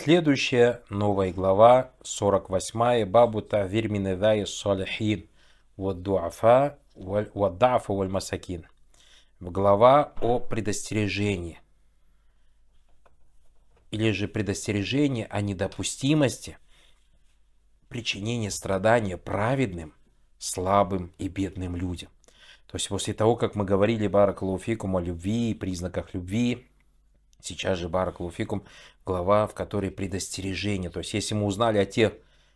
Следующая новая глава, 48 бабу тавирминедая салихин, ваддуафа ваддафа валь масакин. Глава о предостережении. Или же предостережение о недопустимости причинения страдания праведным, слабым и бедным людям. То есть после того, как мы говорили Барак Баракалуфикум о любви, признаках любви, Сейчас же Барак глава, в которой предостережение. То есть, если мы узнали о тех,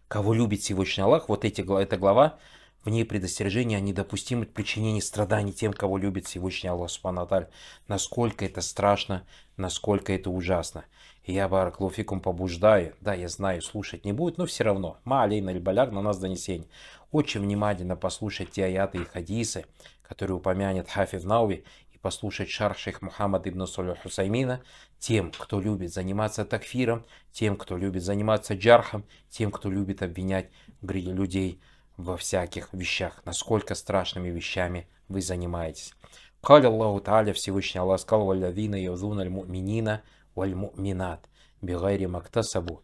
кого любит Всевышний Аллах, вот эти, эта глава, в ней предостережение о недопустимом причинении страданий тем, кого любит Всевышний Аллах Субханаталь. Насколько это страшно, насколько это ужасно. И я Барак побуждаю, да, я знаю, слушать не будет, но все равно. Ма алейна на нас донесение. Очень внимательно послушать те аяты и хадисы, которые упомянет Хафив Науви, послушать шар шейх Мухаммад ибн Соля Хусаймина, тем, кто любит заниматься такфиром, тем, кто любит заниматься джархом, тем, кто любит обвинять людей во всяких вещах, насколько страшными вещами вы занимаетесь. Каля Аллаху Тааля, Всевышний Аллах сказал, «Валявина явзун аль-муминина валь-муминат, бигайри мактасабу,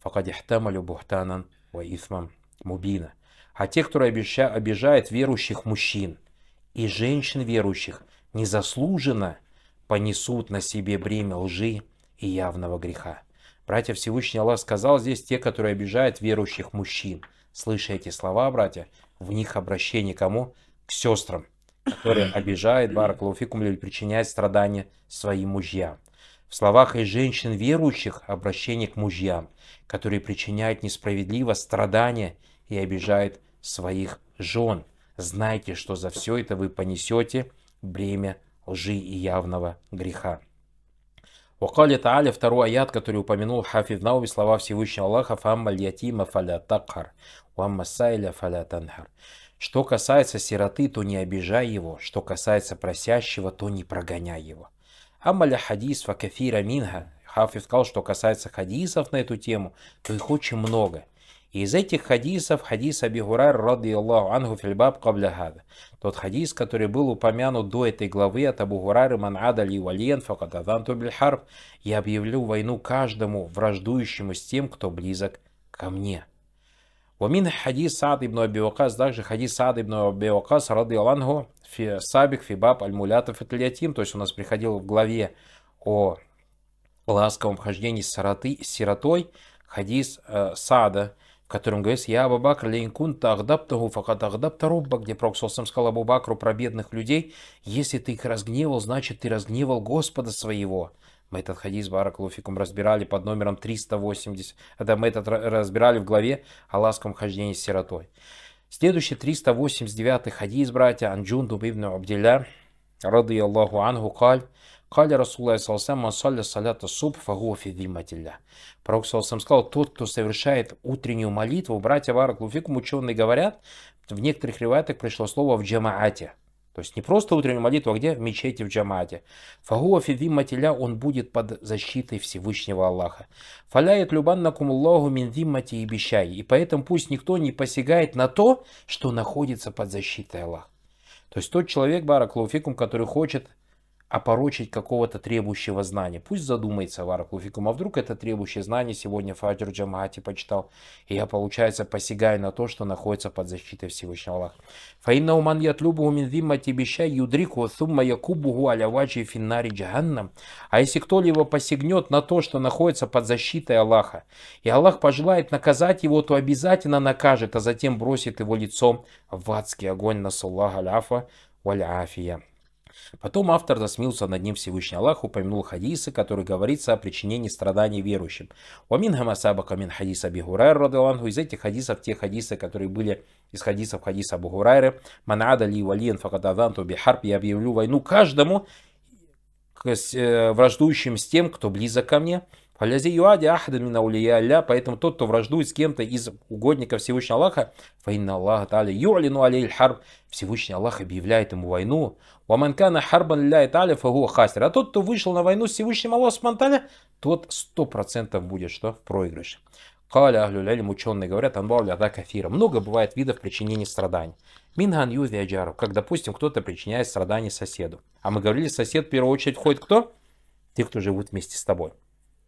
факад ихтамалю бухтанан ва исмам мубина». А те, кто обижает верующих мужчин и женщин верующих, незаслуженно понесут на себе бремя лжи и явного греха. Братья Всевышний Аллах сказал здесь те, которые обижают верующих мужчин. Слыша эти слова, братья, в них обращение кому? К сестрам, которые обижают Бараклауфикум или причиняют страдания своим мужьям. В словах и женщин верующих обращение к мужьям, которые причиняют несправедливо страдания и обижают своих жен. Знайте, что за все это вы понесете – бремя лжи и явного греха. Вакали Тааля, второй аят, который упомянул Хафид Науби, слова Всевышнего Аллаха, «Фамма льятима фаля такхар, вамма фаля танхар». Что касается сироты, то не обижай его, что касается просящего, то не прогоняй его. Амаля хадис факафира минха. Хафид сказал, что касается хадисов на эту тему, то их очень много – и из этих хадисов хадис Аби Гурайр, ради Аллаху ангу фильбаб кабляхада. Тот хадис, который был упомянут до этой главы от Абу Гурайры Манада ли валиен факатадан тубильхарб. Я объявлю войну каждому враждующему с тем, кто близок ко мне. ومن حديث سعد بن أبي также хадис سعد بن أبي وقاص رضي الله عنه في سابق في باب то есть у нас приходил в главе о ласковом хождении с сироты, сиротой хадис э, Сада в котором говорится «Я Абу Бакр лейнкун тагдабтаху факатагдабта рубба», где Пророк сказал Абу про бедных людей «Если ты их разгневал, значит ты разгневал Господа своего». Мы этот хадис Баракулуфикум разбирали под номером 380. Это мы этот разбирали в главе о ласковом хождении с сиротой. Следующий 389 хадис, братья, Анджун Дуб ибн Абдилля, рады Аллаху анху, каль, Каля Расулай Салсам Саля Салята Суб Фагуфи Виматилля. Пророк Салсам сказал, тот, кто совершает утреннюю молитву, братья Вараклуфикум, ученые говорят, в некоторых реватах пришло слово в джамаате. То есть не просто утреннюю молитву, а где? В мечети, в джамаате Фагуа фиви матиля, он будет под защитой Всевышнего Аллаха. Фаляет любаннакум Аллаху мин мати и бещай. И поэтому пусть никто не посягает на то, что находится под защитой Аллаха. То есть тот человек, бараклауфикум, который хочет опорочить какого-то требующего знания. Пусть задумается Варакул а вдруг это требующее знание сегодня Фаджр Джамати почитал, и я, получается, посягаю на то, что находится под защитой Всевышнего Аллаха. Фаинна уман ят любу зимма тибища юдрику а сумма якубу аля ваджи финнари джаханнам. А если кто-либо посягнет на то, что находится под защитой Аллаха, и Аллах пожелает наказать его, то обязательно накажет, а затем бросит его лицом в адский огонь на саллаха аляфа валяфия. Потом автор засмился над ним Всевышний Аллах, упомянул хадисы, который говорится о причинении страданий верующим. Уамин хамасабака мин хадиса Аби Гурайр Из этих хадисов те хадисы, которые были из хадисов хадиса Абу Гурайры. Манада ли валиен факададанту бихарб. Я объявлю войну каждому, э, враждующим с тем, кто близок ко мне. Фалязи юади ахдан мин аулия ля, поэтому тот, кто враждует с кем-то из угодников Всевышнего Аллаха, фаинна Аллаха, та'аля Юалину алей харб, Всевышний Аллах объявляет ему войну. Ваманкана харбан ля та'аля фагу Хастер, А тот, кто вышел на войну с Всевышним Аллахом Спанталя, тот сто процентов будет что? В проигрыше. Каля ахлюлялим ученые говорят, анбал ляда кафира. Много бывает видов причинения страданий. Минган юви аджару, как, допустим, кто-то причиняет страдания соседу. А мы говорили, сосед в первую очередь ходит кто? Те, кто живут вместе с тобой.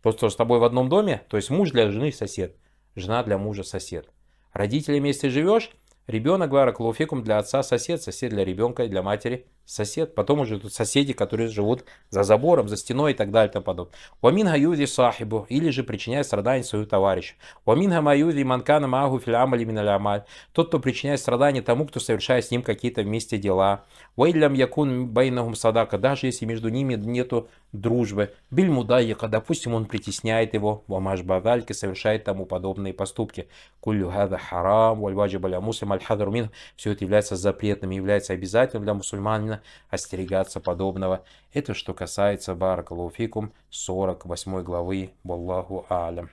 Тот, кто с тобой в одном доме, то есть муж для жены сосед, жена для мужа сосед. Родители вместе живешь, ребенок говорят лофикум для отца сосед, сосед для ребенка и для матери сосед, потом уже тут соседи, которые живут за забором, за стеной и так далее и тому подобное. Уамин хаюзи сахибу, или же причиняет страдания своему товарищу. Уамин хамаюзи манкана магу филям или миналямаль, тот, кто причиняет страдания тому, кто совершает с ним какие-то вместе дела. Уайлям якун байнагум садака, даже если между ними нету дружбы. Биль мудайяка, допустим, он притесняет его, вамаш бадальки, совершает тому подобные поступки. Кулю хада харам, вальваджи баля муслим аль все это является запретным, является обязательным для мусульманина остерегаться подобного. Это что касается Баракалуфикум 48 главы Валлаху Алям.